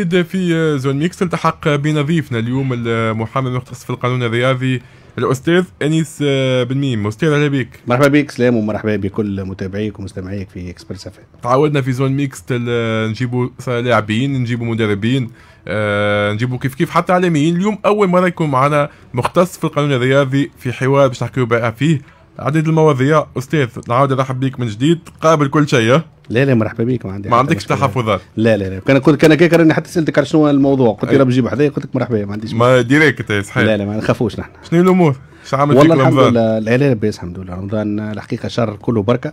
جديد في زون ميكس التحق بنظيفنا اليوم المحامي المختص في القانون الرياضي الاستاذ انيس آه، بن ميم استاذ اهلا بك مرحبا بك سلام ومرحبا بكل متابعيك ومستمعيك في اكسبرس اف تعودنا في زون ميكس نجيبوا لاعبين نجيبوا مدربين آه، نجيبوا كيف كيف حتى اعلاميين اليوم اول مره يكون معنا مختص في القانون الرياضي في حوار باش نحكيو فيه عديد المواضيع استاذ نعاود نرحب بك من جديد قابل كل شيء لا لا مرحبا بك ما عندي ما عندكش تحفظات لا لا لا كان كنت كان كيك راني حتى سالتك على شنو الموضوع قلت لي راه بجيب حدايا قلت لك مرحبا ما عنديش ما ديريكت صحيح لا لا ما نخافوش نحن شنو الامور؟ شنو عمل والله الحمد لله لا لا بس الحمد لله رمضان الحقيقه شر كله بركه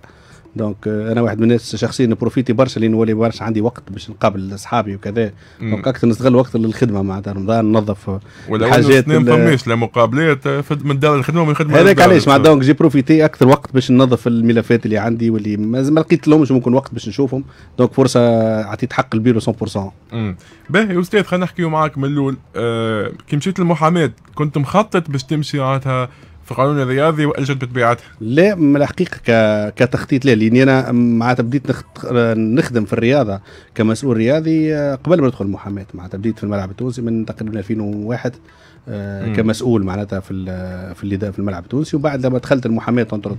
دونك euh, انا واحد من الناس شخصيا بروفيتي برشا لان ولي برشا عندي وقت باش نقابل اصحابي وكذا دونك اكثر نستغل وقت للخدمه معناتها رمضان ننظف الحاجات ما فماش لا مقابلات آه، من دار الخدمه ومن خدمه هذاك علاش مع دونك جي بروفيتي اكثر وقت باش ننظف الملفات اللي عندي واللي ما لقيت لهمش ممكن وقت باش نشوفهم دونك فرصه عطيت حق البيرو 100% امم باهي استاذ خلينا نحكيو معاك من الاول أه كي مشيت للمحاماه كنت مخطط باش تمشي معناتها في قانون الرياضي والجد بطبيعته لا من الحقيقه ك... كتخطيط لا لاني انا معناتها بديت نخدم في الرياضه كمسؤول رياضي آه، قبل ما ندخل المحاماه معناتها بديت في الملعب التونسي من تقريبا 2001 آه، كمسؤول معناتها في في في الملعب التونسي وبعد لما دخلت المحاماه اونتر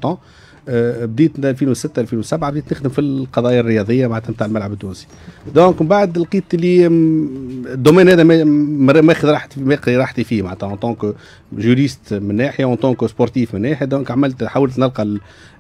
آه، بديت 2006 2007 بديت نخدم في القضايا الرياضيه معناتها نتاع الملعب التونسي دونك من بعد لقيت اللي الدومين هذا ماخذ راحتي ماخذ راحتي فيه معناتها اون طونك جوريست من ناحيه اون طونك سبورتيف من ناحيه دونك عملت حاولت نلقى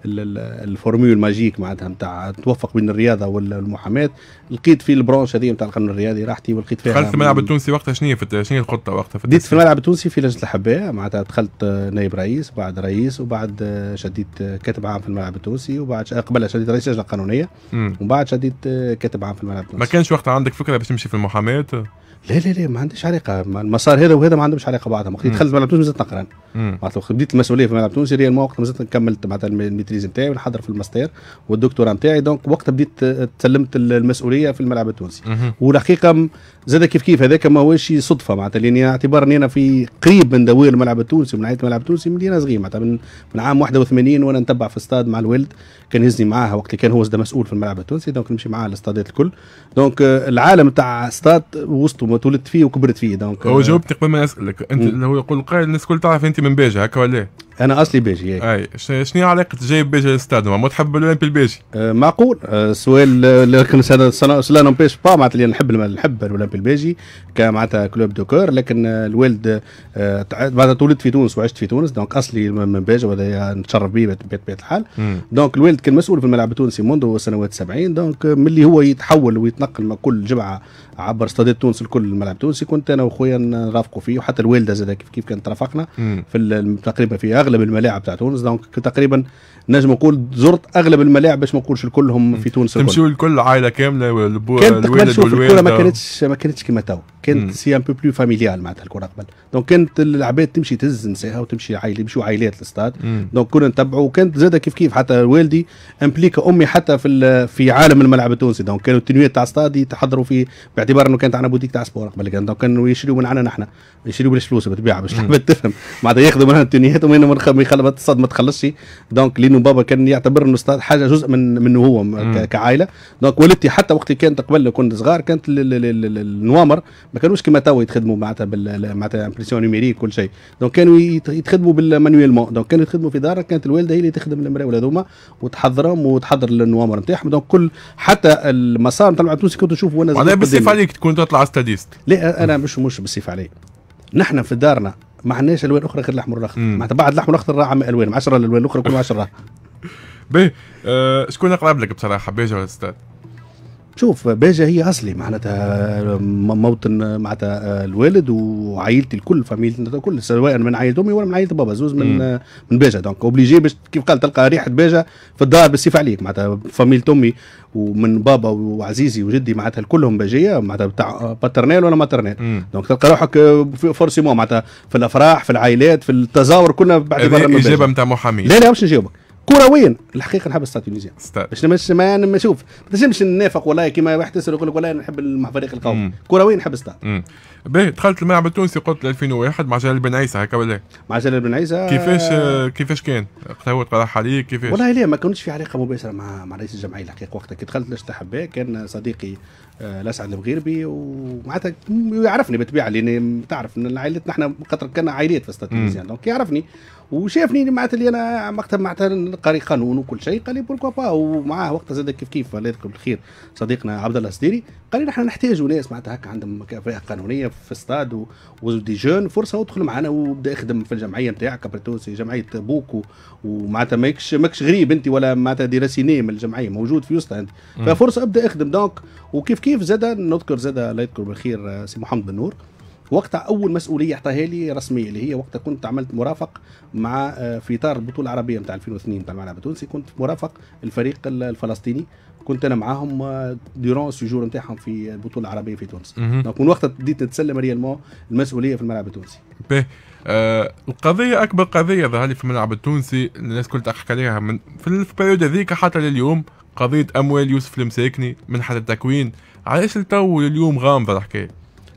الفورميول ماجيك معناتها نتاع توفق بين الرياضه والمحاماه لقيت في البرونش هذه نتاع القانون الرياضي راحتي ولقيت فيها دخلت في الملعب التونسي وقتها شنو في شنو هي الخطه وقتها في ديت في الملعب التونسي في لجنه الحبايه معناتها دخلت آه، نائب رئيس وبعد رئيس آه، وبعد شديت آه، كاتب عام في الملعب التونسي وبعد قبلها شديت رئيس لجنه قانونيه ومن بعد شديت كاتب عام في الملعب التونسي ما كانش وقتها عندك فكره باش تمشي في المحاماه لا لا لا ما عندهاش علاقه المسار هذا وهذا ما عندهمش علاقه بعضهم وقت دخلت ملعب تونس مازلت نقرا معناتها وقت بديت المسؤوليه في ملعب تونس ريال وقت مازلت كملت معناتها الميتريز نتاعي ونحضر في الماستير والدكتوراه نتاعي دونك وقت بديت تسلمت المسؤوليه في الملعب التونسي والحقيقه زاد كيف كيف هذاك ماهوش صدفه معناتها لاني اعتبار انا في قريب من دوير الملعب التونسي ومن عائله الملعب التونسي من صغيرة صغير معناتها من, من عام 81 وانا نتبع في استاد مع الوالد كان يهزني معاه وقت اللي كان هو زاد مسؤول في الملعب التونسي دونك نمشي معاه الاستادات الكل دونك العالم تاع استاد وسطه تولدت فيه وكبرت فيه دونك هو آه. جاوبتني قبل ما اسالك انت لو هو يقول قائل الناس الكل تعرف انت من باجه هكا ولا إيه؟ انا اصلي بيجي إيه. اي شنو علاقه جايب بيجي الاستاد ما تحب الاولمبي البيجي آه معقول آه سؤال لكن سلا نمبيش با معناتها اللي نحب نحب الاولمبي البيجي كمعناتها كلوب دو كور لكن الوالد آه معناتها تولدت في تونس وعشت في تونس دونك اصلي من بيجي وهذا نتشرف به بطبيعه الحال دونك الوالد كان مسؤول في الملعب التونسي منذ سنوات 70 دونك ملي هو يتحول ويتنقل كل جمعه عبر استادات تونس الكل الملعب التونسي كنت انا وخويا نرافقوا فيه وحتى الوالده زاد كيف كيف كانت رافقنا في تقريبا في اغلب اغلب الملاعب بتاع تونس دونك تقريبا نجم نقول زرت اغلب الملاعب باش ما نقولش الكلهم في تونس تمشيو الكل عائله كامله البو الولد والوالده ما كانتش ما كانتش كما تو كانت سي ان بو بلو فاميليال معناتها الكره قبل دونك كانت العباد تمشي تهز نساها وتمشي عائلة يمشوا عائلات الاستاد دونك كنا نتبعوا وكانت زاده كيف كيف حتى والدي امبليكا امي حتى في في عالم الملعب التونسي دونك كانوا التنويات تاع استاد يتحضروا فيه باعتبار انه كانت عندنا بوتيك تاع سبور قبل كان دونك كانوا يشريوا من عندنا نحن يشريوا بلاش فلوس بالطبيعه باش العباد تفهم معناتها ياخذوا من التنويات ومن الاستاد ما تخلصش دونك لانه بابا كان يعتبر انه الاستاد حاجه جزء من منه هو كعائله دونك والدتي حتى وقت كانت قبل كنت صغار كانت النوامر ما كانوش كما توا يتخدموا معناتها بال معناتها امبريسيون نيميريك كل شيء دونك كانوا يتخدموا بالمانيوالمون دونك كانوا يتخدموا في دارك كانت الوالده هي اللي تخدم المراه ولا هذوما وتحضرهم وتحضر النوامر نتاعهم دونك كل حتى المسار نتاع التونسي كنت نشوف وانا معناها بالسيف عليك تكون تطلع ستاديست لا انا مش مش بالصيف علي نحن في دارنا ما عندناش الوان اخرى غير الاحمر والاخضر معناتها بعد الاحمر والاخضر راه الوان 10 الالوان الاخرى كلهم 10 باهي آه، شكون اقرب لك بصراحه حبيجه ولا استاذ؟ شوف باجة هي أصلي معناتها موطن معناتها آه، الوالد وعائلتي الكل فاميلتنا الكل سواء من عائلة أمي ولا من عائلة بابا زوز من آه، من باجة دونك أوبليجي باش كيف قال تلقى ريحة باجة في الدار بالسيف عليك معناتها فاميلة أمي ومن بابا وعزيزي وجدي معناتها كلهم باجية معناتها بتاع باترنال آه، ولا ماترنال دونك تلقى روحك فورسيمون معناتها في الأفراح في العائلات في التزاور كنا باعتبار الإجابة نتاع محامي لا لا مش نجاوبك كرويا الحقيقه نحب استاد تونيزيا باش مش ما نشوف ما تنجمش ننافق والله كيما واحد يسال يقول لك والله نحب الفريق القومي كرويا نحب استاد باهي دخلت الملعب التونسي قلت 2001 مع جلال بن عيسى هكا ولا مع جلال بن عيسى كيفاش آه، كيفاش كان؟ وقتها هو تقترح عليك كيفاش؟ والله لا ما كنتش في علاقه مباشره مع مع رئيس الجمعيه الحقيقه وقتها كي دخلت لشتا حباه كان صديقي الاسعد آه، المغيربي ومعناتها يعرفني بالطبيعه لان تعرف ان عائلتنا احنا خاطر كنا عائلات في استاد تونسيا دونك يعرفني وشافني معناتها اللي انا مكتب معناتها نقري قانون وكل شيء قال لي بوركوا با ومعاه وقتها زاد كيف كيف الله يذكر بالخير صديقنا عبد الله السديري قال لي نحن نحتاجوا ناس معناتها هكا عندهم كفاءه قانونيه في ستاد ودي جون فرصه وادخل معنا وبدا اخدم في الجمعيه نتاعك كابريتوسي جمعيه بوكو ومعناتها ماكش ماكش غريب انت ولا معناتها راسيني من الجمعيه موجود في وسطها انت ففرصه ابدا اخدم دونك وكيف كيف زاد نذكر زاد الله يذكر بالخير آه، سي محمد بن نور وقتها اول مسؤوليه اعطاها لي رسميه اللي هي وقتها كنت عملت مرافق مع آه، في اطار البطوله العربيه نتاع 2002 نتاع الملعب التونسي كنت مرافق الفريق الفلسطيني كنت انا معاهم ديرون السجور نتاعهم في البطوله العربيه في تونس دونك من وقتها بديت نتسلم ريالمون المسؤوليه في الملعب التونسي باهي آه القضيه اكبر قضيه ظهر لي في الملعب التونسي الناس كلها تحكي عليها من في البريود هذيك حتى لليوم قضيه اموال يوسف المساكني منحه التكوين علاش لتو اليوم غامضه الحكايه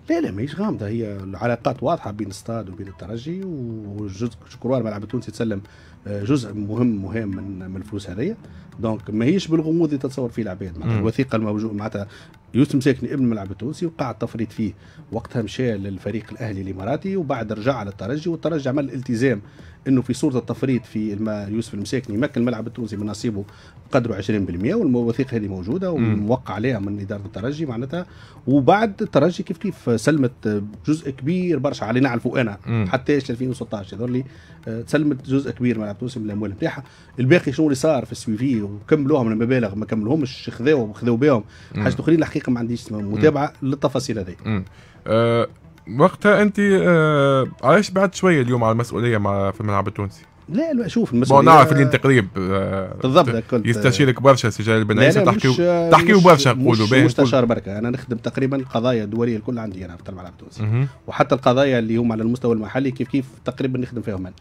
لا لا ماهيش غامضه هي العلاقات واضحه بين الصطاد وبين الترجي وجزء شكروا الملعب التونسي تسلم آه، جزء مهم مهم من من الفلوس هذيا دونك ماهيش بالغموض اللي تتصور فيه العباد معناتها الوثيقه الموجوده معناتها يوسف مساكني ابن الملعب التونسي وقع التفريط فيه وقتها مشى للفريق الاهلي الاماراتي وبعد رجع على الترجي والترجي عمل التزام انه في صوره التفريط في يوسف المساكني يمكن الملعب التونسي من نصيبه قدره 20% والمواثيق هذه موجوده وموقع عليها من اداره الترجي معناتها وبعد الترجي كيف كيف سلمت جزء كبير برشا على نعرفه انا مم. حتى 2016 هذول اللي آه، سلمت جزء كبير من تونسي من الاموال نتاعها الباقي شنو اللي صار في السويفي وكملوها من المبالغ ما كملوهمش خذاوهم خذاو بهم حاجه اخرين الحقيقه ما عنديش متابعه للتفاصيل هذه آه، وقتها انت آه عايش بعد شويه اليوم على المسؤوليه مع في الملعب التونسي لا لا شوف المسؤوليه نعرف اللي انت قريب آه بالضبط كنت يستشيرك برشا بن عيسى تحكي تحكي برشا قولوا باهي مستشار بركه انا نخدم تقريبا القضايا الدوليه الكل عندي انا في الملعب التونسي وحتى القضايا اللي هم على المستوى المحلي كيف كيف تقريبا نخدم فيهم انا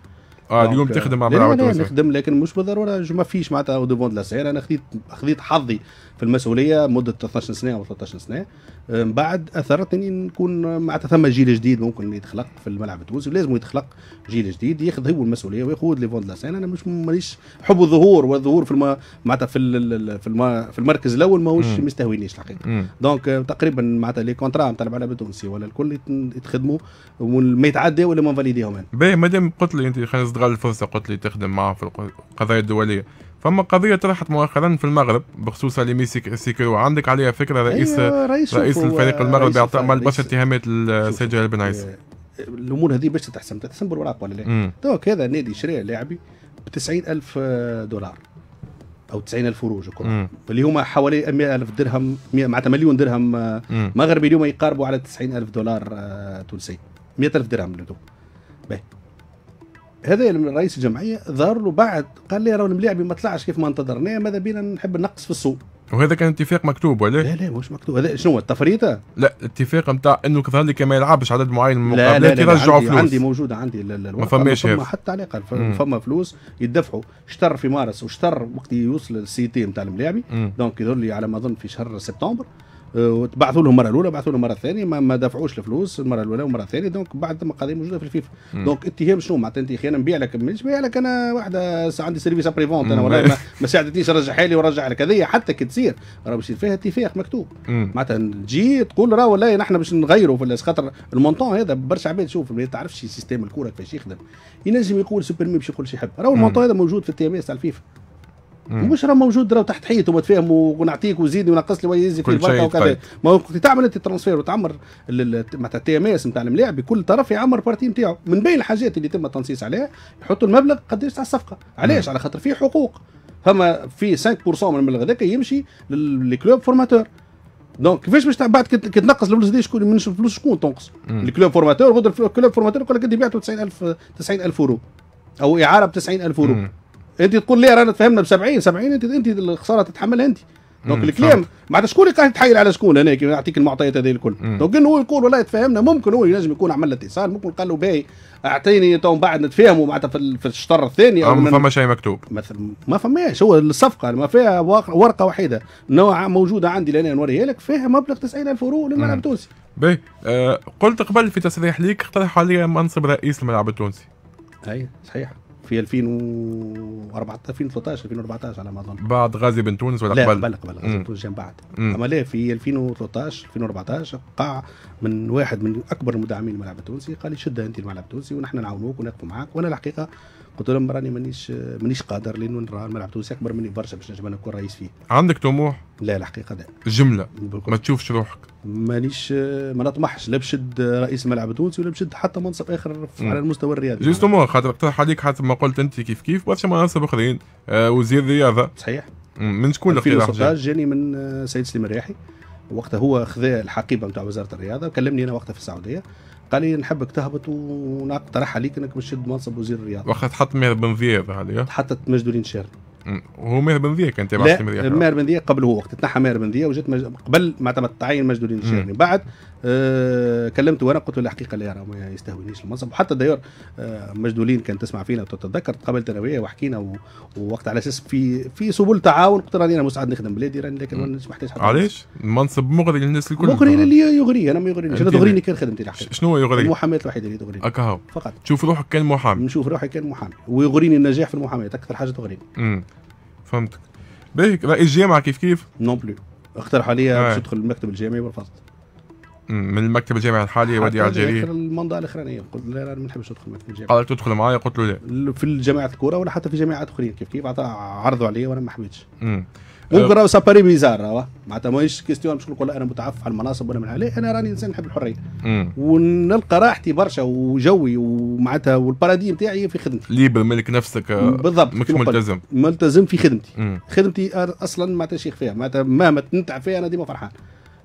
اه اليوم تخدم مع الملعب التونسي نخدم لكن مش بالضروره ما فيش معناتها او دو لا انا خذيت خذيت حظي في المسؤوليه مده 13 سنه او 13 سنه من بعد اثرت اني نكون معناتها ثم جيل جديد ممكن يتخلق في الملعب التونسي ولازم يتخلق جيل جديد ياخذ هو المسؤوليه ويخوض لي فون لاسان انا مش مانيش حب الظهور والظهور في معناتها في في, في المركز الاول ماهوش مستهوينيش الحقيقه دونك أه، تقريبا معناتها لي كونترا نتاع الملعب التونسي ولا الكل يتخدموا وما يتعدى ولا ما فاليديهم باهي مادام قلت لي انت خلينا نستغل الفرصه قلت لي تخدم معاه في القضايا الدوليه فما قضيه طرحت مؤخرا في المغرب بخصوص ليمي سيكرو عندك عليها فكره رئيس أيوة رئيس, الفريق آه، المغربي اعطى بس اتهامات السيد جلال بن عيسى آه، الامور هذه باش تتحسم تتحسم بالوراق ولا لا دوك هذا نادي شرى لاعبي ب 90000 آه، دولار او 90000 روج اللي هما حوالي 100000 درهم معناتها مليون درهم مغربي اليوم يقاربوا على 90000 دولار تونسي 100000 درهم باهي هذا رئيس الجمعيه ظهر له بعد قال لي راه الملاعبي ما طلعش كيف ما انتظرنا ماذا بينا نحب نقص في السوق وهذا كان اتفاق مكتوب ولا لا لا مش مكتوب هذا شنو التفريطه لا اتفاق نتاع انه ظهر لي كما يلعبش عدد معين من المقابلات يرجعوا فلوس عندي موجوده عندي ما فماش فما حتى علاقه فما فلوس يدفعوا شطر في مارس وشطر وقت يوصل السيتي نتاع الملاعبي دونك يدور لي على ما اظن في شهر سبتمبر وتبعثوا لهم مره الاولى بعثوا لهم مره ثانيه ما, ما دافعوش الفلوس المره الاولى والمره الثانيه دونك بعد قضيه موجوده في الفيفا دونك اتهام شنو معناتها انت خيانه نبيع لك نبيع لك انا واحده عندي سيرفيس ابري فونت انا والله ما, ما ساعدتنيش رجعها لي ورجع لك هذه حتى كي تصير راه باش فيها اتفاق مكتوب معناتها تجي تقول راه والله نحن باش نغيروا في خاطر المونطون هذا برشا عباد شوف ما تعرفش سيستم الكوره كيفاش يخدم ينجم يقول سوبر مي باش يقول شي يحب راه المونطون هذا موجود في التي ام اس تاع الفيفا مش راه موجود راه تحت حيط تفهم ونعطيك وزيدني ونقص لي ويزي في البركه وكذا طيب. ما هو تعمل انت ترانسفير وتعمر معناتها التي ام اس نتاع الملاعب بكل طرف يعمر بارتي نتاعو من بين الحاجات اللي تم التنصيص عليها يحطوا المبلغ قداش تاع الصفقه علاش على خاطر فيه حقوق فما في 5% من المبلغ هذاك يمشي للكلوب فورماتور دونك كيفاش باش بعد كي تنقص الفلوس دي شكون من الفلوس شكون تنقص الكلوب فورماتور غدر الكلوب فورماتور يقول لك انت بعته 90000 90000 يورو او اعاره ب 90000 يورو انت تقول لي رانا تفهمنا ب 70 70 انت انت الخساره تتحملها انت دونك الكلام معناتها شكون اللي قاعد يتحايل على شكون هناك كي يعطيك المعطيات هذه الكل دونك انه هو يقول والله تفهمنا ممكن هو لازم يكون عمل اتصال ممكن قال له باهي اعطيني تو بعد نتفاهموا معناتها في, في الشطر الثاني او ما فما شيء مكتوب مثلا ما فماش هو الصفقه ما فيها ورقه وحيده نوع موجوده عندي لان نوريها لك فيها مبلغ 90000 يورو للملعب التونسي باهي أه قلت قبل في تصريح ليك اقترحوا علي منصب رئيس الملعب التونسي اي صحيح في 2014 2013 2014 على ما اظن بعد غازي بن تونس ولا قبل؟ لا قبل قبل غازي بن تونس جنب بعد اما لا في 2013 2014 قاع من واحد من اكبر المدعمين للملعب التونسي قال لي شد انت الملعب التونسي ونحن نعاونوك ونقفوا معاك وانا الحقيقه قلت لهم راني مانيش مانيش قادر لانه نرى الملعب التونسي اكبر مني برشا باش نجم انا نكون رئيس فيه عندك طموح؟ لا الحقيقه لا جمله بالكل. ما تشوفش روحك مانيش ما نطمحش لا بشد رئيس ملعب التونسي ولا بشد حتى منصب اخر على المستوى الرياضي جوستومون خاطر اقترح عليك حتى ما قلت انت كيف كيف برشا مناصب اخرين آه وزير الرياضه صحيح من شكون الاقتراح؟ 2016 جاني من آه، سيد سليم الرياحي وقتها هو خذا الحقيبه نتاع وزاره الرياضه وكلمني انا وقتها في السعوديه قال لي نحبك تهبط ونقترح عليك انك باش تشد منصب وزير الرياضه وقت حط مير بنفير عليه حطت مجد الدين هو ماهر ذيه كان تابع لا ماهر ذيه قبل هو وقت تنحى ماهر ذيه وجات مج... قبل ما تعين مجد الدين الشهري بعد آه كلمته وانا قلت له الحقيقه لا راه ما يستهونيش المنصب وحتى داير آه مجدولين كان تسمع فينا وتتذكر تقابلت انا وياه وحكينا و... ووقت على اساس في في سبل تعاون قلت راني انا مساعد نخدم بلادي راني لكن ما محتاج حتى علاش المنصب مغري للناس الكل مغري للي يغري انا ما يغرينيش انا تغريني كان خدمتي الحقيقه شنو يغريني؟ يغري؟ المحاماه الوحيده اللي تغريني اكاهو فقط تشوف روحك كان محامي نشوف روحي كان محامي ويغريني النجاح في المحاماه اكثر حاجه تغريني فهمتك باهيك رئيس إيه، جامعه كيف كيف؟ نون بلو اقترح عليا إيه. باش ادخل المكتب الجامعي ورفضت من المكتب الجامعي الحالي يودي على حتى المنضه الاخرانيه قلت لا لا ما نحبش ندخل المكتب الجامعي قال تدخل معايا قلت له لا في جامعه الكوره ولا حتى في جامعات اخرين كيف كيف عرضوا عليا وانا ما حبيتش ممكن راهو ساباري بيزار معناتها ماهيش كيستيون باش نقول انا متعفف على المناصب ولا من عليه انا راني انسان نحب الحريه ونلقى راحتي برشا وجوي ومعناتها والبارادي نتاعي في خدمتي ليبر ملك نفسك آه، بالضبط مش ملتزم ملتزم في خدمتي مم. خدمتي اصلا معناتها شيخ فيها معناتها مهما تنتعب فيها انا ديما فرحان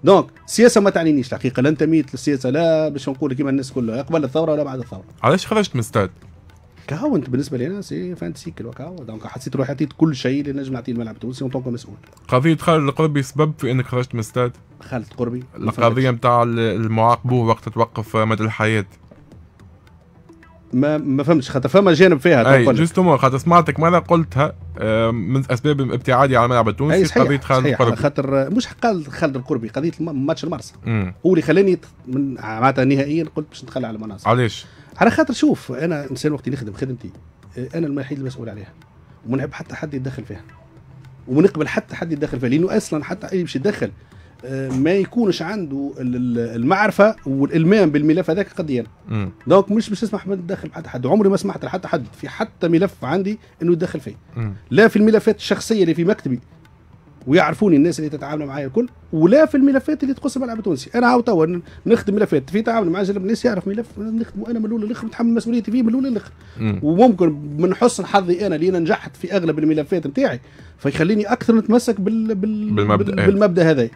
دونك السياسه ما تعنينيش الحقيقه لا انتميت للسياسه لا باش نقول كيما الناس كلها قبل الثوره ولا بعد الثوره علاش خرجت من ستاد كاونت بالنسبه لي انا سي فانتسي سيكل وكهو دونك حسيت روحي عطيت كل شيء اللي نجم نعطيه الملعب التونسي اون مسؤول قضيه خالد القربي سبب في انك خرجت من الستاد خالد قربي القضيه نتاع المعاقب وقت توقف مدى الحياه ما ما فهمتش خاطر فما جانب فيها اي جوستومون خاطر سمعتك ماذا قلتها آه، من اسباب ابتعادي على الملعب التونسي قضيه خالد القربي خاطر مش قال خالد القربي قضيه ماتش المرسى هو اللي خلاني من معناتها نهائيا قلت باش نتخلى على المناصب علاش؟ على خاطر شوف انا انسان وقت نخدم خدمتي انا الوحيد المسؤول عليها وما نحب حتى حد يتدخل فيها وما نقبل حتى حد يتدخل فيها لانه اصلا حتى اي باش يتدخل آه، ما يكونش عنده المعرفه والالمام بالملف هذاك قضيا دونك مش باش نسمح ما نتدخل حتى حد عمري ما سمحت لحتى حد في حتى ملف عندي انه يتدخل فيه لا في الملفات الشخصيه اللي في مكتبي ويعرفوني الناس اللي تتعامل معايا الكل ولا في الملفات اللي تقص الملعب التونسي انا هاو توا نخدم ملفات في تعامل مع جلب الناس يعرف ملف نخدمه انا من الاول للاخر نتحمل مسؤوليتي فيه من الاول للاخر وممكن من حسن حظي انا اللي نجحت في اغلب الملفات نتاعي فيخليني اكثر نتمسك بال... بال... بالمبدا بالمبدا هذا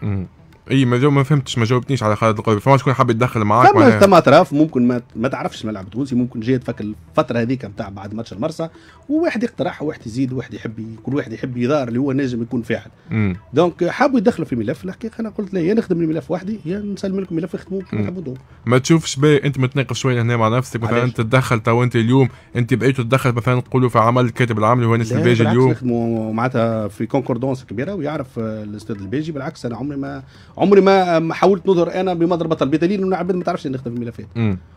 اي ما, ما فهمتش ما جاوبتنيش على خالد القربي فما شكون حاب يتدخل معاك فما ثم اطراف ممكن ما, ما تعرفش الملعب التونسي ممكن جاي تفك الفتره هذيك نتاع بعد ماتش المرسى وواحد يقترح وواحد يزيد وواحد يحب كل واحد يحب يدار اللي هو نجم يكون فاعل دونك حابوا يدخلوا في ملف الحقيقه انا قلت لا يا نخدم الملف وحدي يا نسلم لكم ملف يخدموا كما ما تشوفش باهي انت متناقش شويه هنا مع نفسك مثلا انت تدخل تو انت اليوم انت بقيت تدخل مثلا تقولوا في عمل الكاتب العام اللي هو نسل البيجي اليوم معناتها في كونكوردونس كبيره ويعرف الاستاذ البيجي بالعكس انا عمري ما عمري ما حاولت نظهر انا بمضرب بطل بدليل انه عباد ما تعرفش نخدم الملفات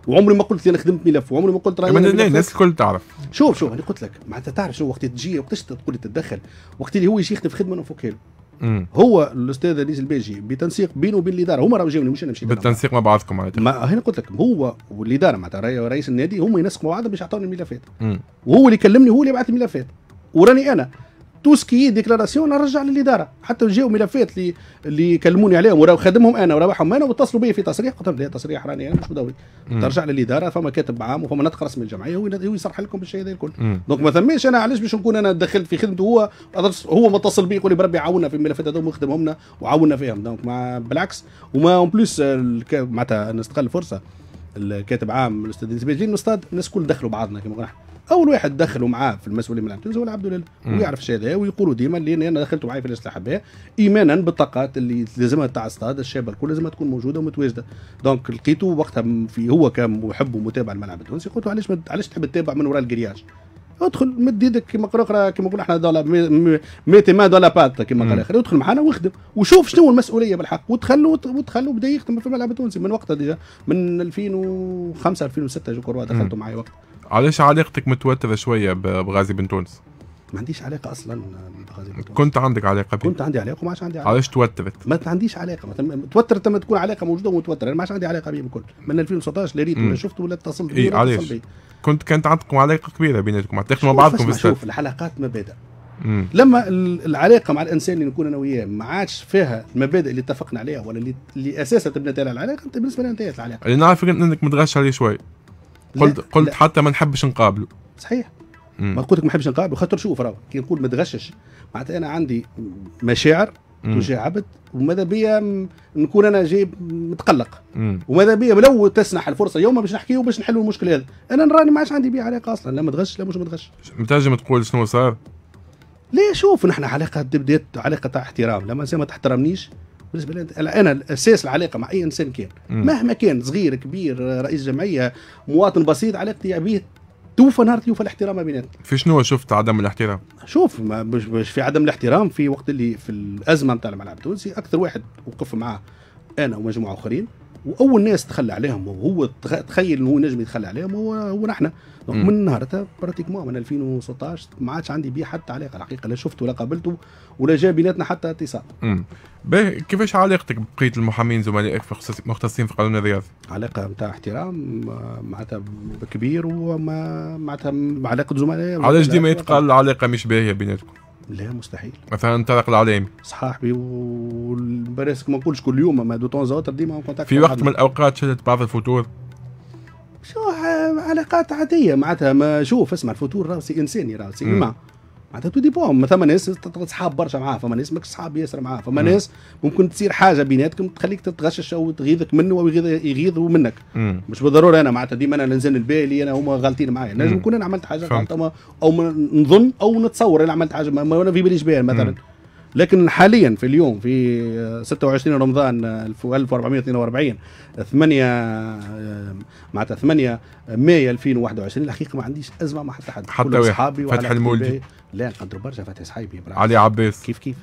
وعمري ما قلت انا خدمت ملف وعمري ما قلت رايي إيه، الناس الكل تعرف شوف شوف انا قلت لك معناتها تعرف شنو وقت تجي وقت تقول تتدخل وقت اللي هو يجي يخدم في خدمه نفك له هو الاستاذ عزيز الباجي بتنسيق بينه وبين الاداره هما راهو جاوني مش انا مشيت بالتنسيق مع بعضكم معناتها ما هنا قلت لك هو والاداره معناتها رئيس النادي هما ينسقوا مع بعضهم باش يعطوني الملفات وهو اللي كلمني هو اللي بعث الملفات وراني انا تو سكي ديكلاراسيون نرجع للاداره حتى جاو ملفات اللي اللي كلموني عليهم وراه خدمهم انا وراوحهم انا واتصلوا بي في تصريح قلت لهم تصريح راني انا مش دوري ترجع للاداره فما كاتب عام وفما نطق رسمي الجمعيه هو يصرح لكم بالشيء هذا الكل دونك ما ثماش انا علاش باش نكون انا دخلت في خدمته هو هو متصل بي يقول لي بربي عاونا في الملفات هذوما وخدمهم لنا وعاونا فيهم دونك مع بالعكس وما اون بليس معناتها نستغل الفرصه الكاتب عام الاستاذ نسبي النصطاد الناس الكل دخلوا بعضنا كما قلنا اول واحد دخلوا معاه في المسؤوليه من الامتياز هو العبد لله ويعرف الشيء هذا ويقولوا ديما اللي انا دخلت معايا في الاسلحه بها ايمانا بالطاقات اللي لازمها تاع الصطاد الشابه الكل لازمها تكون موجوده ومتواجده دونك لقيته وقتها في هو محب ومتابع الملعب التونسي قلت له علاش علاش تحب تتابع من وراء الجرياج ادخل مد يدك كما اخرى كما نقول احنا دولا ميتي ما دولا بات كما قال الاخر ادخل معنا واخدم وشوف شنو المسؤوليه بالحق ودخل ودخل وبدا يخدم في الملعب التونسي من وقتها ديجا من 2005 2006 جو كروا دخلتوا معايا وقت علاش علاقتك متوتره شويه بغازي بن تونس؟ ما عنديش علاقه اصلا بغازي بن تونس كنت عندك علاقه بي. كنت عندي علاقه وما عادش عندي علاقه علاش توترت؟ ما عنديش علاقه مثلا توترت لما تكون علاقه موجوده ومتوتره انا ما عادش عندي علاقه بيه بكل من 2019 لا ريت ولا شفته ولا اتصلت بيه إيه علاش؟ كنت كانت عندكم علاقه كبيره بيناتكم تخدموا مع بعضكم في شوف العلاقات مبادئ لما العلاقه مع الانسان اللي نكون انا وياه ما عادش فيها المبادئ اللي اتفقنا عليها ولا اللي, اللي اساسا تبنت عليها العلاقه انت بالنسبه لي انتهت العلاقه. اللي نعرف انك متغش عليه شوي. قلت لا قلت لا. حتى ما نحبش نقابله صحيح ما قلت لك ما نحبش نقابله خاطر شوف راه كي نقول ما تغشش معناتها انا عندي مشاعر تجاه عبد وماذا بيا نكون انا جاي متقلق وماذا بيا لو تسنح الفرصه يوم باش نحكيه وباش نحلوا المشكل هذا انا راني ما عادش عندي بيه علاقه اصلا لا ما تغشش لا مش ما تغش تنجم تقول شنو صار؟ ليه شوف نحن علاقه بدات علاقه تاع احترام لما زي ما تحترمنيش بالنسبه لي انا اساس العلاقه مع اي انسان كان مهما كان صغير كبير رئيس جمعيه مواطن بسيط علاقتي به توفى نهار توفى الاحترام ما بيناتنا في شنو شفت عدم الاحترام؟ شوف بش مش في عدم الاحترام في وقت اللي في الازمه نتاع الملعب التونسي اكثر واحد وقف معاه انا ومجموعه اخرين واول ناس تخلى عليهم وهو تخيل انه هو نجم يتخلى عليهم هو هو نحن من نهارتها براتيكمون من 2016 ما عادش عندي بيه حتى علاقه الحقيقه لا شفته ولا قابلته ولا جاء بيناتنا حتى اتصال. باهي كيفاش علاقتك بقيه المحامين زملائك مختصين في قانون الرياضي؟ علاقه نتاع احترام معناتها كبير وما معناتها علاقه زملاء علاش ديما يتقال العلاقه مش باهيه بيناتكم؟ لا مستحيل مثلا انطلق العليمي صحابي والبرس ما نقولش كل يوم ما دو طون زوتر ديما كونتاكت في وقت من الاوقات شدت بعض الفتور شو علاقات عاديه معناتها ما شوف اسمع الفتور راسي انساني راسي سي معناتها تو ديبون ما ثما ناس تصحاب صحاب برشا معاه فما ناس ماكش صحاب ياسر معاه فما ناس ممكن تصير حاجه بيناتكم تخليك تتغشش او تغيظك منه او يغيظ منك مم. مش بالضروره انا معناتها ديما انا الانسان البالي انا هما غالطين معايا نجم نكون انا عملت حاجه غلطه او نظن او نتصور انا عملت حاجه ما, ما انا في باليش بها مثلا مم. لكن حاليا في اليوم في 26 آه، رمضان 1442 آه، 8 آه، معناتها 8 ماي 2021 الحقيقه ما عنديش ازمه مع حتى حد حتى اصحابي فتح المولدي لا نقدروا برشا فتح صحابي علي عباس كيف كيف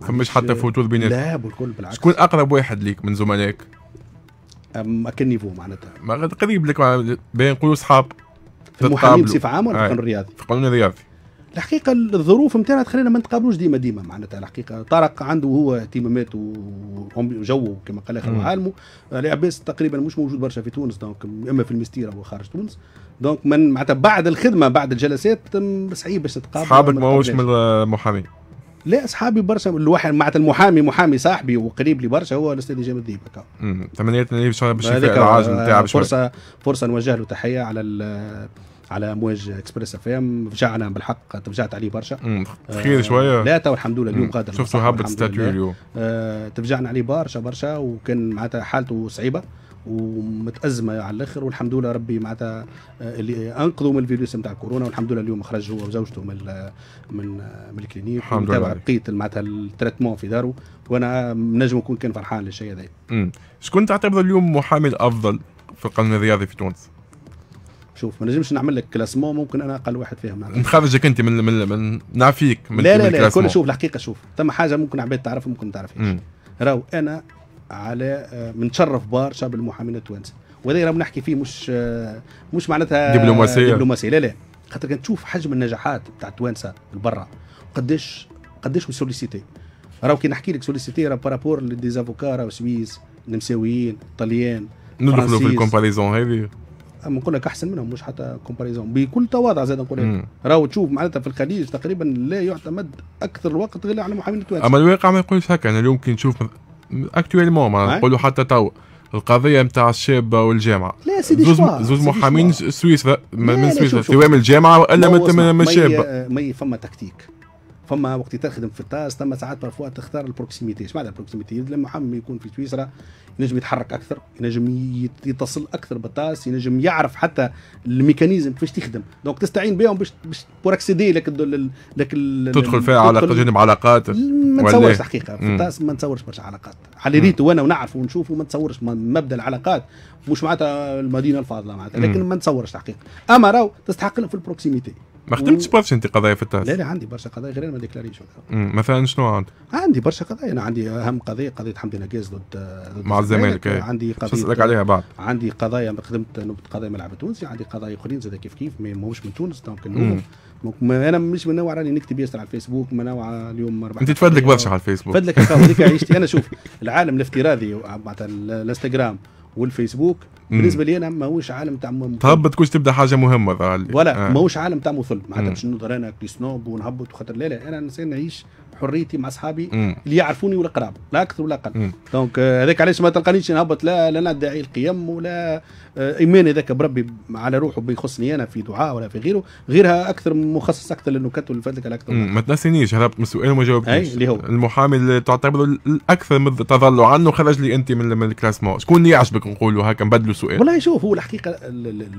فمش حتى فوتوذ بيناتكم لا بالكل بالعكس شكون اقرب واحد ليك من زملائك؟ كان نيفو معناتها ما قريب لك بين نقولوا صحاب في المحامي بصفه عامه ولا في القانون الرياضي؟ في القانون الرياضي الحقيقه الظروف نتاعنا تخلينا ما نتقابلوش ديما ديما معناتها الحقيقه طارق عنده هو اهتمامات وجو كما قال اخر وعالمه العباس تقريبا مش موجود برشا في تونس دونك اما في المستيره او خارج تونس دونك من معناتها بعد الخدمه بعد الجلسات صعيب باش تتقابل صحابك ماهوش من المحامين لا اصحابي برشا الواحد معناتها المحامي محامي صاحبي وقريب لي برشا هو الاستاذ جامد الذيب هكا تمنيت باش العاجم نتاعه فرصه فرصه نوجه له تحيه على على امواج اكسبريس اف ام رجعنا بالحق ترجعت عليه برشا خير آه، شويه لا تو الحمد لله اليوم قادر شفتوا هبط ستاتيو اليوم آه، ترجعنا عليه برشا برشا وكان معناتها حالته صعيبه ومتأزمة على الآخر والحمد لله ربي معناتها آه، اللي أنقذوا من الفيروس نتاع كورونا والحمد لله اليوم خرج هو وزوجته من من من الكلينيك الحمد لله بقيت معناتها التريتمون في داره وأنا نجم نكون كان فرحان للشيء هذا شكون تعتبر اليوم محامي الأفضل في القانون الرياضي في تونس؟ شوف ما نجمش نعمل لك كلاسمون ممكن انا اقل واحد فيهم نخرجك انت من من من نعفيك من لا لا لا كل شوف الحقيقه شوف ثم حاجه ممكن عباد تعرفها ممكن ما تعرفهاش راهو انا على آه، منشرف بار شاب المحامين التوانسه وهذا راهو نحكي فيه مش آه، مش معناتها دبلوماسيه دبلوماسيه لا لا خاطر كان تشوف حجم النجاحات بتاع التوانسه البرا قداش قداش مسوليسيتي راهو كي نحكي لك سوليسيتي راه بارابور ديزافوكا راهو سويس النمساويين طليان ندخلوا في الكومباريزون هذه اما نقول لك احسن منهم مش حتى كومباريزون بكل تواضع زاد نقول لك راهو تشوف معناتها في الخليج تقريبا لا يعتمد اكثر الوقت غير على محامين التوانسه اما الواقع ما يقولش هكا انا اليوم كي نشوف اكتويلمون ما نقولوا حتى تو القضيه نتاع الشاب والجامعه لا سيدي زوز, زوز محامين سويسرا من سويسرا سواء من الجامعه والا من الشاب ما فما تكتيك فما وقت تخدم في الطاس ثم ساعات بارفوا تختار البروكسيميتي اش معنى البروكسيميتي لما محمد يكون في سويسرا ينجم يتحرك اكثر ينجم يتصل اكثر بالطاس ينجم يعرف حتى الميكانيزم كيفاش تخدم دونك تستعين بهم باش باش بوركسيدي لك ال لك تدخل فيها على جانب علاقات ما تصورش حقيقه في الطاس ما نتصورش برشا علاقات على ريتو وانا ونعرف ونشوف وما نتصورش مبدا العلاقات مش معناتها المدينه الفاضله معناتها لكن ما نتصورش الحقيقه اما راهو تستحق لهم في البروكسيميتي ما خدمتش برشا انت قضايا في التاس لا لا عندي برشا قضايا غير انا ما ديكلاريش مثلا شنو عندك؟ عندي برشا قضايا انا عندي اهم قضيه قضيه حمدي نجاز ضد مع الزمالك إيه. عندي قضايا نسالك عليها بعد عندي قضايا خدمت نوبه قضايا ملعب التونسي عندي قضايا اخرين زاد كيف كيف ماهوش من تونس دونك ما انا مش من نوع راني نكتب ياسر على الفيسبوك من نوع اليوم انت تفدلك برشا على الفيسبوك تفدلك هذيك عيشتي انا شوف العالم الافتراضي معناتها الانستغرام والفيسبوك بالنسبه لي انا ماهوش عالم تاع تهبط كوش تبدا حاجه مهمه ولا آه. ماهوش عالم تاع مثل معناتها باش نهضر انا كي سنوب ونهبط وخاطر لا لا انا انسان نعيش حريتي مع اصحابي اللي يعرفوني ولا قراب لا اكثر ولا اقل دونك آه، هذاك علاش ما تلقانيش نهبط لا لا داعي القيم ولا آه، ايمان هذاك بربي على روحه بيخصني انا في دعاء ولا في غيره غيرها اكثر مخصص اكثر للنكت والفتلك على اكثر ما تنسينيش هربت من السؤال وما جاوبتنيش اللي هو المحامي اللي تعتبر الاكثر من التضلع عنه خرج لي انت من, الكلاسمون شكون اللي يعجبك نقولوا هكا نبدلوا سؤال والله شوف هو الحقيقه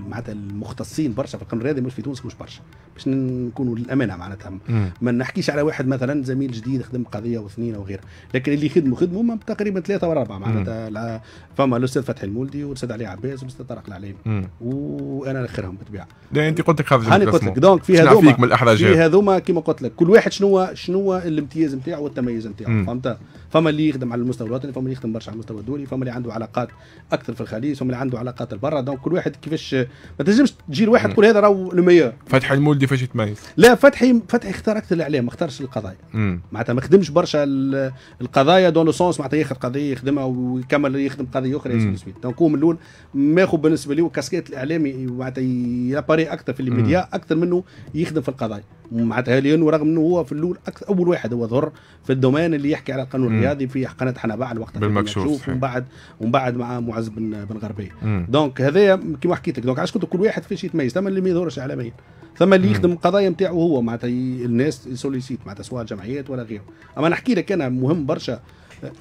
معناتها المختصين برشا في القرن الرياضي مش في تونس مش برشا باش نكونوا للامانه معناتها ما نحكيش على واحد مثلا زميل عميل جديد خدم قضيه واثنين او غيره لكن اللي خدموا خدموا هم تقريبا ثلاثه واربعه معناتها فما الاستاذ فتحي المولدي والاستاذ علي عباس والاستاذ طارق العليم وانا اخرهم بالطبيعه لا انت قلت لك انا قلت لك دونك في هذوما من الاحراجات في هذوما كما قلت لك كل واحد شنو شنو الامتياز نتاعو والتميز نتاعو فهمت فما اللي يخدم على المستوى الوطني فما اللي يخدم برشا على المستوى الدولي فما اللي عنده علاقات اكثر في الخليج فما اللي عنده علاقات برا دونك كل واحد كيفاش ما تنجمش تجي لواحد تقول هذا راهو لو ميور فتحي المولدي فاش يتميز لا فتحي فتحي اختار اكثر الاعلام ما اختارش القضايا معناتها ما خدمش برشا القضايا دون لو سونس معناتها ياخذ قضيه يخدمها ويكمل يخدم قضيه اخرى دونك هو من الاول ماخذ بالنسبه لي كاسكيت الاعلامي معناتها ياباري اكثر في الميديا اكثر منه يخدم في القضايا معناتها لانه رغم انه هو في الاول اكثر اول واحد هو ظهر في الدومين اللي يحكي على القانون الرياضي في قناه بعد وقتها بالمكشوف ومن بعد ومن بعد مع معز بن بن غربي دونك هذايا كيما حكيت لك دونك علاش كل واحد فاش يتميز ثم اللي ما يدورش اعلاميا ثم اللي يخدم القضايا نتاعو هو معناتها الناس سوليسيت معناتها سواء جمعيات ولا غيره اما نحكي لك انا مهم برشا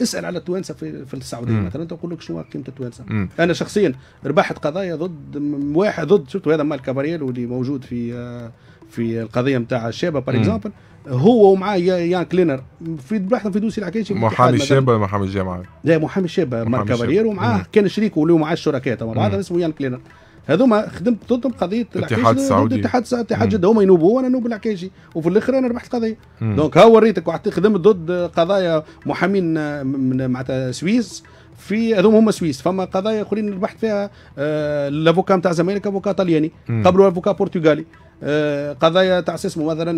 اسال على التوانسه في, في السعوديه مثلا تقول لك شنو قيمه التوانسه انا شخصيا ربحت قضايا ضد واحد ضد شفتوا هذا مال كاباريل واللي موجود في آه، في القضيه نتاع الشابه باريكزامبل اكزامبل هو ومعاه يان كلينر في بحثنا في دوسي الحكايه محامي الشاب ولا محامي الجامعه؟ لا محامي الشاب مارك كافالير ومعاه كان شريكه اللي هو معاه الشركاء مع بعض اسمه يان كلينر هذوما خدمت ضدهم قضيه الاتحاد السعودي الاتحاد الاتحاد جده هما ينوبوا وانا نوب العكاجي وفي الاخر انا ربحت القضيه دونك ها وريتك خدمت ضد قضايا محامين آه، من معناتها سويس في هذوما هما سويس فما قضايا اخرين ربحت فيها آه لافوكا نتاع الزمالك افوكا طلياني قبله افوكا برتغالي آه، قضايا تاع اسمه مثلا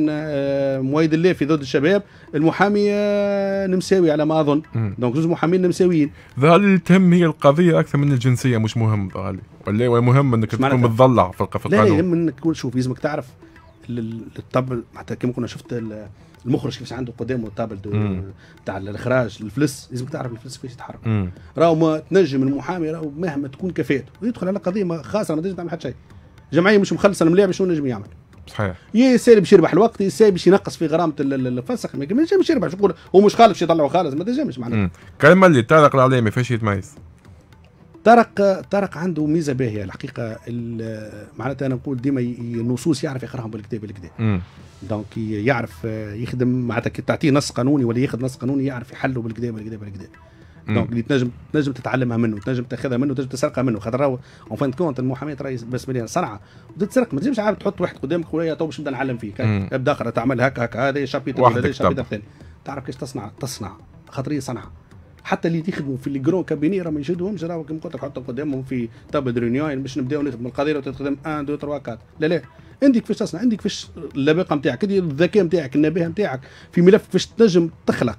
مويد الليفي ضد الشباب المحامي آه، نمساوي على ما اظن دونك زوج محامين نمساويين ظهر لي تهم هي القضيه اكثر من الجنسيه مش مهم ظهر لي ولا مهم انك تكون متضلع في القانون لا يهم انك تكون شوف لازمك تعرف الطبل معناتها كما كنا شفت المخرج كيفاش عنده قدامه الطابل تاع الاخراج الفلس لازمك تعرف الفلس كيفاش يتحرك راهو ما تنجم المحامي راهو مهما تكون كفاءته يدخل على قضيه خاصه ما تنجم تعمل حتى شيء جمعيه مش مخلصه الملاعب شنو نجم يعمل؟ صحيح يا سالي باش يربح الوقت يا سالي باش ينقص في غرامه الفسخ ما ينجمش يربح شكون هو مش خالف باش خالص ما تنجمش معناها كلمه اللي طارق العلامي فاش يتميز طارق طارق عنده ميزه باهيه الحقيقه معناتها انا نقول ديما النصوص يعرف يقراهم بالكتاب بالكدا دونك يعرف آه، يخدم معناتها كي تعطيه نص قانوني ولا ياخذ نص قانوني يعرف يحله بالكتاب بالكدا, بالكدا. دونك اللي تنجم تنجم تتعلمها منه تنجم تاخذها منه تنجم تسرقها منه خاطر راهو اون فان كونت المحاميات راهي بس مليان صنعه وتتسرق ما تنجمش عارف تحط واحد قدامك ولا تو باش نبدا نعلم فيك ابدا اخرى تعمل هكا هكا هذا شابيتر هذا شابيتر ثاني تعرف كيفاش تصنع تصنع خاطر هي صنعه حتى اللي يخدموا في الجرون كابيني راهم يجدهم راهو كيما قلت حطهم قدامهم في تابل ريونيون باش نبداو نخدموا القضيه وتخدم 1 2 3 4 لا لا عندك كيفاش تصنع عندك كيفاش اللباقه نتاعك الذكاء نتاعك النباهه نتاعك في ملف كيفاش تنجم تخلق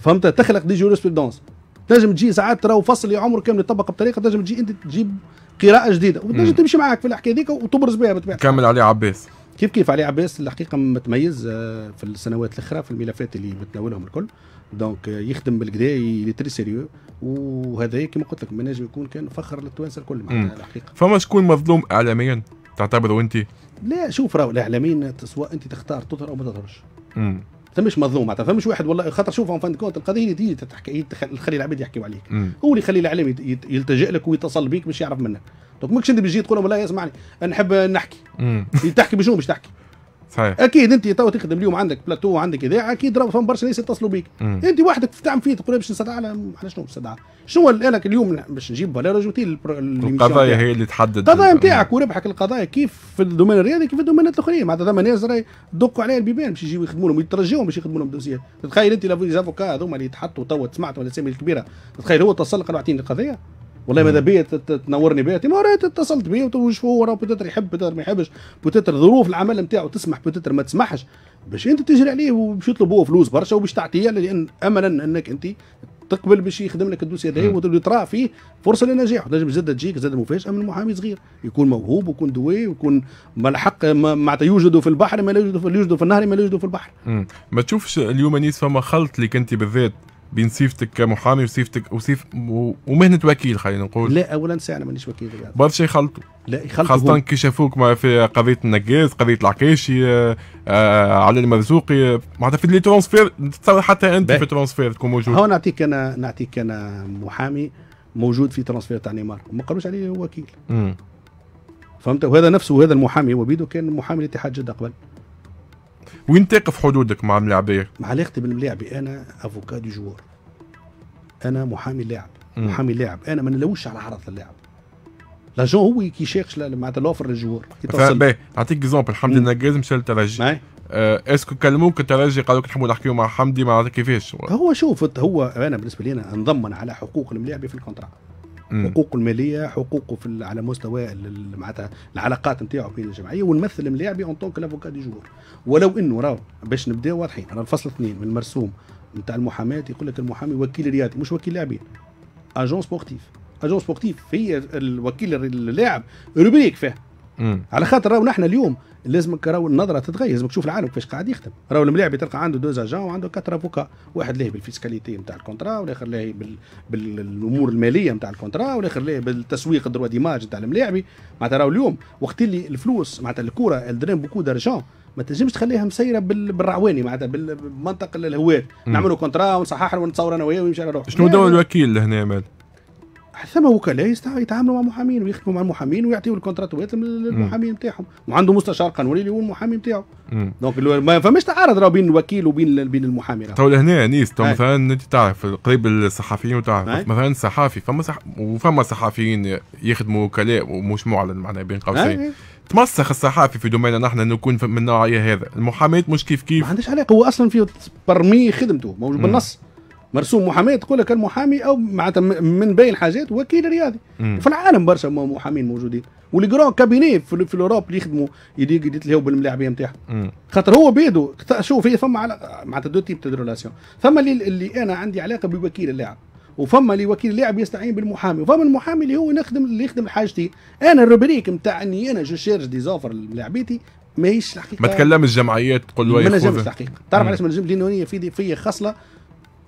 فهمت تخلق دي جوريسبرودونس تنجم تجي ساعات راهو فصل عمره كامل يطبق بطريقه تنجم تجي انت تجيب قراءه جديده وتنجم تمشي معاك في الحكايه هذيك وتبرز بها بالطبيعه كامل علي عباس كيف كيف علي عباس الحقيقه متميز آه، في السنوات الاخرى في الملفات اللي متناولهم الكل دونك آه، يخدم بالكدا تري سيريو وهذا كما قلت لك منجم يكون كان فخر للتوانسه الكل معناها الحقيقه فما شكون مظلوم اعلاميا تعتبره انت؟ لا شوف راهو الاعلاميين سواء انت تختار تظهر او ما تظهرش فماش مظلوم معناتها فمش واحد والله خاطر شوف فان كونت القضيه اللي دي تحكي تخلي العباد يحكيوا عليك مم. هو اللي يخلي الاعلام يلتجا لك ويتصل بيك باش يعرف منك دونك ماكش انت تجي تقول لهم والله اسمعني نحب نحكي تحكي بشنو باش تحكي صحيح. اكيد انت تو تخدم اليوم عندك بلاتو وعندك اذاعه اكيد راه فهم برشا ناس يتصلوا بيك انت وحدك تعمل فيه تقول باش نستدعى على شنو نستدعى شنو قالك اليوم باش نجيب فالير رجوتي القضايا هي اللي تحدد القضايا نتاعك وربحك القضايا كيف في الدومين الرياضي كيف في الدومينات الاخرين معناتها ثم ناس راهي دقوا عليها البيبان باش يجيو يخدموا لهم يترجوهم باش يخدموا لهم دوزيات تتخيل انت لافوكا هذوما اللي تحطوا تو سمعت ولا الاسامي الكبيره تتخيل هو تصل قالوا اعطيني القضيه والله ماذا بيا تنورني بيا ما اتصلت بيا وش هو بوتيتر يحب بوتيتر ما يحبش بوتيتر ظروف العمل نتاعو تسمح بوتيتر ما تسمحش باش انت تجري عليه وباش يطلب هو فلوس برشا وباش تعطيه لان املا انك انت تقبل باش يخدم لك الدوسي هذايا وترى فيه فرصه للنجاح تنجم زاد تجيك زاد مفاجاه من محامي صغير يكون موهوب ويكون دوي ويكون ملحق معناتها يوجدوا في البحر ما لا يوجدوا في, يوجدوا في النهر ما لا يوجدوا في البحر. ما تشوفش اليوم انيس فما خلط اللي كنت بالذات بين سيفتك كمحامي وسيفتك وسيف ومهنه وكيل خلينا نقول لا اولا ساعه انا مانيش وكيل يعني. برشا شيء يخلطوا لا يخلطوا خاصه كي شافوك في قضيه النجاز قضيه العكاشي آه, آه، علي المرزوقي آه، معناتها في لي ترونسفير تصور حتى انت بي. في ترونسفير تكون موجود هو نعطيك انا نعطيك انا محامي موجود في ترانسفير تاع نيمار ما قالوش عليه وكيل مم. فهمت وهذا نفسه وهذا المحامي وبيدو كان محامي الاتحاد جده قبل وين تقف حدودك مع الملاعبيه؟ علاقتي بالملاعبي انا افوكا دي جوار انا محامي لاعب محامي لاعب انا ما نلوش على عرض اللاعب لاجون هو كي شيخش معناتها لوفر للجوار نعطيك اكزومبل حمدي النقاز مشى للترجي آه، اسكو كلموك الترجي قالوا لك نحبوا نحكيو مع حمدي معناتها كيفاش؟ هو شوف هو انا بالنسبه لي انا انضمن على حقوق الملاعبي في الكونترا حقوقه الماليه حقوقه في على مستوى معناتها العلاقات نتاعو بين الجمعيه أيوة، ونمثل ملاعبي اون تونك لافوكا دي جور ولو انه راه باش نبداو واضحين راه الفصل اثنين من المرسوم نتاع المحاماه يقول لك المحامي وكيل رياضي مش وكيل لاعبين اجون سبورتيف اجون سبورتيف هي الوكيل اللاعب روبريك فيه مم. على خاطر راهو نحن اليوم لازمك راهو النظره تتغير لازمك تشوف العالم كيفاش قاعد يخدم راهو الملاعب تلقى عنده دوز اجون وعنده كاتر افوكا واحد لاهي بالفيسكاليتي نتاع الكونترا والاخر لاهي بال... بالامور الماليه نتاع الكونترا والاخر لاهي بالتسويق الدروا ديماج نتاع الملاعبي معناتها راهو اليوم وقت اللي الفلوس معناتها الكوره الدرين بوكو دارجون ما تنجمش تخليها مسيره بالرعواني معناتها بالمنطقه الهوات نعملوا كونترا ونصحح ونتصور انا وياه ويمشي على روحه شنو دور يعني الوكيل لهنا يا مال؟ ثم وكلاء يتعاملوا مع محامين ويخدموا مع المحامين ويعطيوا الكونتراتوات للمحامين نتاعهم وعنده مستشار قانوني اللي هو المحامي نتاعو دونك ما فماش تعارض راه بين الوكيل وبين بين المحامي تو لهنا انيس تو مثلا انت تعرف قريب الصحفيين وتعرف مثلا صحافي فما صح... وفما صحفيين يخدموا وكلاء ومش معلن معناها بين قوسين تمسخ الصحافي في دوميننا نحن نكون من النوعيه هذا المحاميات مش كيف كيف ما عندهاش علاقه هو اصلا في برمي خدمته موجود بالنص مرسوم محاميه تقول لك المحامي او معناتها من بين حاجات وكيل رياضي في العالم برشا محامين موجودين والجران كابيني في, في الاوروب اللي يخدموا يديك لهو بالملاعبيه نتاعهم خاطر هو بيدو شوف هي فما على معناتها دو تيب ريلاسيون فما اللي, اللي انا عندي علاقه بوكيل اللاعب وفما اللي وكيل اللاعب يستعين بالمحامي وفما المحامي اللي هو نخدم اللي يخدم حاجتي انا الروبريك نتاع اني انا جو شيرج دي زوفر لاعبيتي ماهيش الحقيقه ما تكلمش جمعيات تقول له ما نجمش الحقيقه تعرف علاش ما نجمش لانه هي في فيا خصله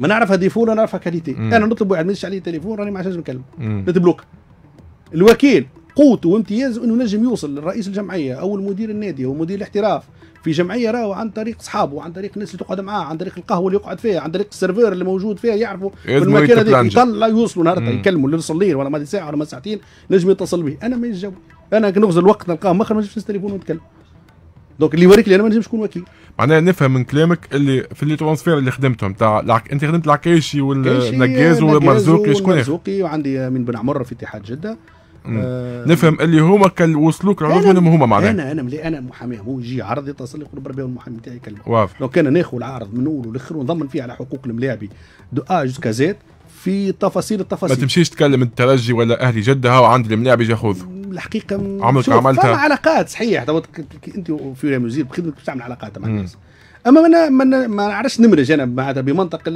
ما نعرف هديفون ولا نعرف كاليتي انا نطلب واحد ما عليه تليفون راني ما عادش نكلم نتبلوك الوكيل قوته وامتيازه انه نجم يوصل لرئيس الجمعيه او المدير النادي او مدير الاحتراف في جمعيه راهو عن طريق اصحابه عن طريق الناس اللي تقعد معاه عن طريق القهوه اللي يقعد فيها عن طريق السيرفر اللي موجود فيها يعرفوا في المكان هذا يطلع يوصلوا نهار يكلموا يوصل ولا ما ساعه ولا ما ساعتين نجم يتصل به انا ما نجم انا نغزل وقت نلقاه مخر ما نجمش التليفون ونتكلم دونك اللي يوريك لي انا ما نجمش نكون وكيل معناها نفهم من كلامك اللي في اللي ترونسفير اللي خدمتهم تاع لعك... انت خدمت العكايشي والنجاز ومرزوقي شكون مرزوقي وعندي من بن عمر في اتحاد جده آه نفهم اللي هما كان وصلوك العروض منهم هما معناها انا انا ملي انا محامي هو يجي عرض يتصل يقول بربي المحامي تاعي يكلمك واضح لو كان ناخذ العرض من اول والاخر ونضمن فيه على حقوق الملاعبي دو ا جوسكا في تفاصيل التفاصيل ما تمشيش تكلم الترجي ولا اهلي جده هاو عندي الملاعب يجي ياخذه الحقيقه عمرك عملتها علاقات صحيح انت في مزير بخدمتك تعمل علاقات مع الناس اما انا ما, ما نعرفش نمرج انا معناتها بمنطق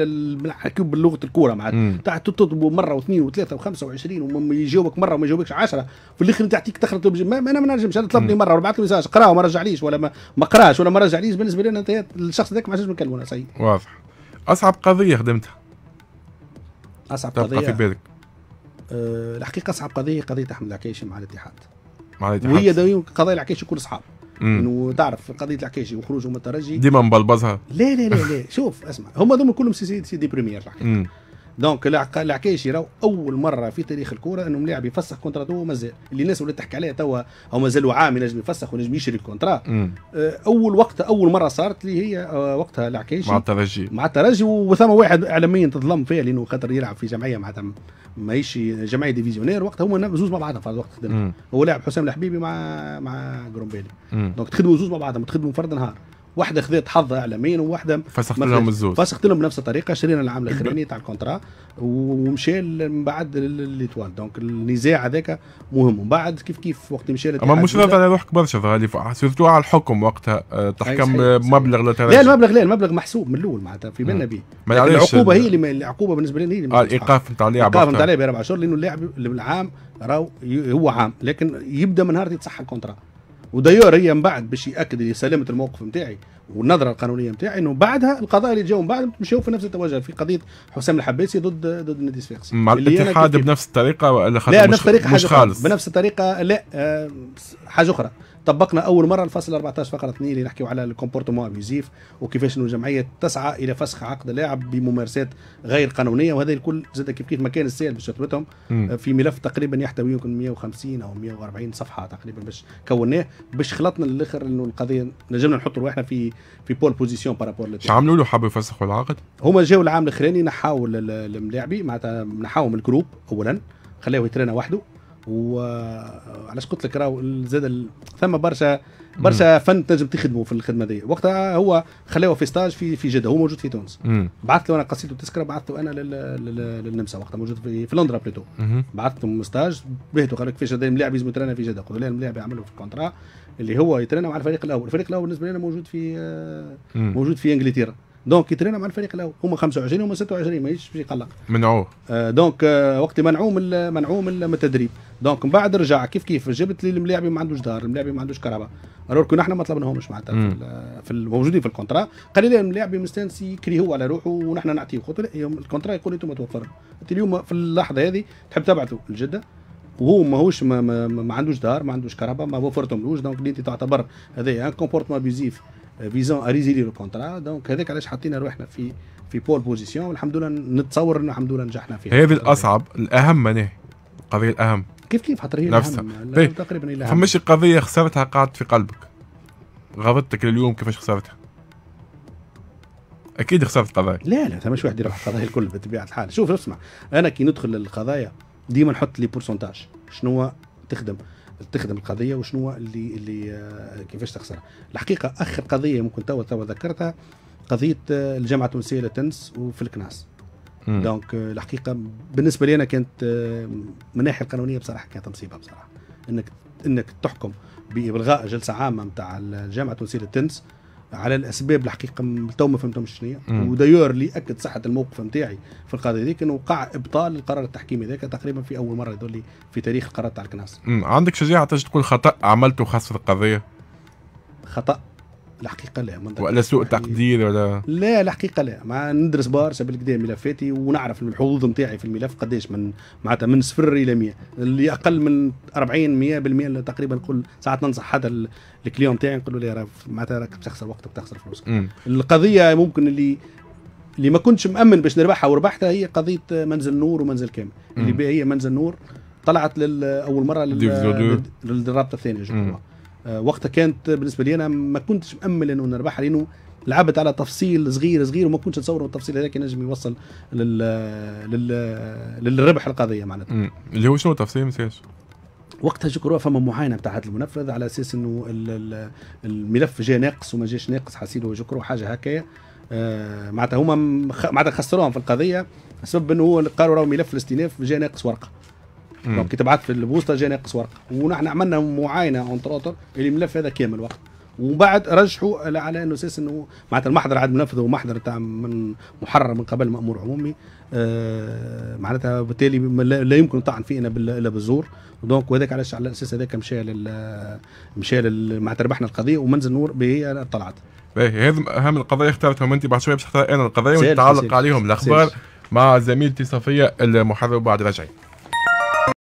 نحكيو بلغه الكوره معناتها تطلب مره واثنين وثلاثه وخمسه وعشرين ويجاوبك مره وما يجاوبكش 10 في الاخر تعطيك تخرج ما انا ما نجمش انا طلبني مره وبعثت له ميساج قراه وما رجعليش ولا ما, قراش ولا ما رجعليش بالنسبه لي انا الشخص ذاك ما نجمش نكلمه انا صحيح واضح اصعب قضيه خدمتها اصعب قضيه في بالك أه، الحقيقه اصعب قضيه قضيه احمد العكيشي مع الاتحاد مع الاتحاد وهي دائما قضايا العكيشي كل اصحاب انه تعرف قضيه العكيشي وخروجه من الترجي ديما مبلبزها لا لا لا لا شوف اسمع هم دوما كلهم سي دي بريمير الحقيقه دونك العكايش يراو راهو اول مره في تاريخ الكوره انه ملاعب يفسخ كونترا تو مازال اللي الناس ولات تحكي عليه توا او مازالوا عام ينجم يفسخ ونجم يشري الكونترا آه، اول وقت اول مره صارت اللي هي آه، وقتها العكايش مع الترجي مع الترجي وثم واحد اعلاميا تظلم فيه لانه خاطر يلعب في جمعيه معناتها ماهيش جمعيه ديفيزيونير وقتها هما زوز مع بعضهم في الوقت هو لاعب حسام الحبيبي مع مع جرومبيلي دونك تخدموا زوز مع بعضهم تخدموا فرد نهار واحده خذيت حظها اعلاميا وواحده فسخت لهم الزوز فسخت لهم بنفس الطريقه شرينا العام الاخراني تاع الكونترا ومشى من بعد ليتوال دونك النزاع هذاك مهم ومن بعد كيف كيف وقت مشى اما مش على روحك برشا غالي سيرتو على الحكم وقتها آه، تحكم بمبلغ لا لا المبلغ لا المبلغ محسوب من الاول معناتها في بالنا به العقوبه هي اللي العقوبه بالنسبه لي هي اللي آه، الايقاف نتاع اللاعب الايقاف نتاع اللاعب اربع شهور لانه اللاعب العام راهو هو عام لكن يبدا من نهار يتصحى الكونترا هي من بعد باش ياكد لي سلامه الموقف نتاعي والنظره القانونيه نتاعي انه بعدها القضاء اللي من بعد مشاو في نفس التوجه في قضيه حسام الحباسي ضد ضد النادي الصفاقسي مع الاتحاد بنفس الطريقه ولا لا نفس الطريقه حاجه خالص بنفس الطريقه لا آه، حاجه اخرى طبقنا اول مره الفصل 14 فقره 2 اللي نحكيو على الكومبورتمون ابيزيف وكيفاش انه الجمعيه تسعى الى فسخ عقد اللاعب بممارسات غير قانونيه وهذا الكل زاد كيف كيف مكان السائل باش يثبتهم آه، في ملف تقريبا يحتوي يمكن 150 او 140 صفحه تقريبا باش كوناه باش خلطنا للاخر انه القضيه نجمنا نحطوا روحنا في في بول بوزيسيون بارابور شو عملوا له حبوا يفسخوا العقد؟ هما جاوا العام الاخراني نحاو الملاعبي معناتها من الجروب اولا خلاه يترينا وحده وعلاش قلت لك راهو زاد ثم برشا برشا فن تنجم تخدمه في الخدمه دي وقتها هو خلاوه في ستاج في في جده هو موجود في تونس بعثت له انا قصيده تذكره له انا لل... لل... للنمسا وقتها موجود في, في لندن بليتو له ستاج بهته قال لك كيفاش هذا ملاعب يزم يترنى في جده قلت له الملاعب يعملوا في الكونترا اللي هو يترنى مع الفريق الاول الفريق الاول بالنسبه لنا موجود في آه، موجود في انجلترا دونك يترينا مع الفريق الاول هما 25 هما 26 ماهيش باش يقلق منعوه آه دونك آه وقت منعوه من منعوه من التدريب دونك من بعد رجع كيف كيف جبت لي الملاعبين ما عندوش دار الملاعبين ما عندوش كهرباء الور احنا ما طلبناهمش معناتها في الموجودين في الكونترا قال لي الملاعبين مستانس يكرهوا على روحه ونحن نعطيه قلت له الكونترا يقول انتم توفر انت اليوم في اللحظه هذه تحب تبعته لجده وهو ماهوش ما, ما, ما, عندوش دار ما عندوش كهرباء ما وفرتملوش دونك انت تعتبر هذايا ان كومبورتمون ابيزيف فيزون اريزيلي لو كونترا دونك هذاك علاش حطينا روحنا في في بول بوزيسيون والحمد لله نتصور انه الحمد لله نجحنا فيها هذه الاصعب الاهم معناها القضيه الاهم كيف كيف خاطر هي نفسها طيب، تقريبا هي فماش قضيه خسرتها قعدت في قلبك غضبتك لليوم كيفاش خسرتها اكيد خسرت قضايا لا لا فماش واحد يروح القضايا الكل بطبيعه الحال شوف اسمع انا كي ندخل للقضايا ديما نحط لي بورسنتاج شنو تخدم تخدم القضيه وشنو اللي اللي آه، كيفاش تخسرها الحقيقه اخر قضيه ممكن توا توا ذكرتها قضيه آه، الجامعه التونسيه للتنس وفي الكناس دونك آه، الحقيقه بالنسبه لي انا كانت من الناحيه القانونيه بصراحه كانت مصيبه بصراحه انك انك تحكم بالغاء جلسه عامه نتاع الجامعه التونسيه للتنس على الاسباب الحقيقه تو ما فهمتهمش شنو ودايور اللي اكد صحه الموقف نتاعي في القضيه هذيك انه وقع ابطال القرار التحكيمي ذاك تقريبا في اول مره يدولي في تاريخ القرار تاع الكناس عندك شجاعه تجي تقول خطا عملته خاصه القضيه خطا الحقيقه لا ولا سوء يعني تقدير ولا لا الحقيقه لا مع ندرس بارشا بالكدا ملفاتي ونعرف الحظوظ نتاعي في الملف قداش من معناتها من صفر الى 100 اللي اقل من 40 100% تقريبا نقول ساعات ننصح حتى الكليون نتاعي نقول له راه معناتها راك بتخسر وقتك بتخسر فلوسك القضيه ممكن اللي اللي ما كنتش مامن باش نربحها وربحتها هي قضيه منزل نور ومنزل كامل اللي هي منزل نور طلعت لاول مره للرابطه الثانيه آه، وقتها كانت بالنسبه لي انا ما كنتش مامل انه نربحها لانه لعبت على تفصيل صغير صغير وما كنتش نتصور التفصيل هذاك ينجم يوصل لل... لل... للربح القضيه معناتها اللي هو شنو التفصيل ما وقتها شكروا فما معاينه بتاعت المنفذ على اساس انه الملف جا ناقص وما جاش ناقص هو شكروا حاجه هكايا آه، معناتها هما معناتها خسروهم في القضيه بسبب انه هو قالوا راهو ملف الاستئناف جا ناقص ورقه دونك كي تبعث في البوسطه جاي ناقص ورقه ونحن عملنا معاينه اون تروتر الملف هذا كامل وقت وبعد رجحوا على انه اساس انه معناتها المحضر عاد منفذ ومحضر تاع من محرر من قبل مامور عمومي آه معناتها بالتالي لا يمكن طعن فينا الا بالزور دونك وهذاك علاش على اساس هذاك مشى لل مشى معناتها ربحنا القضيه ومنزل نور به طلعت. هذه اهم القضايا اخترتهم انت بعد شويه باش تختار انا القضايا ونتعلق عليهم الاخبار مع زميلتي صفيه المحرر بعد رجعي.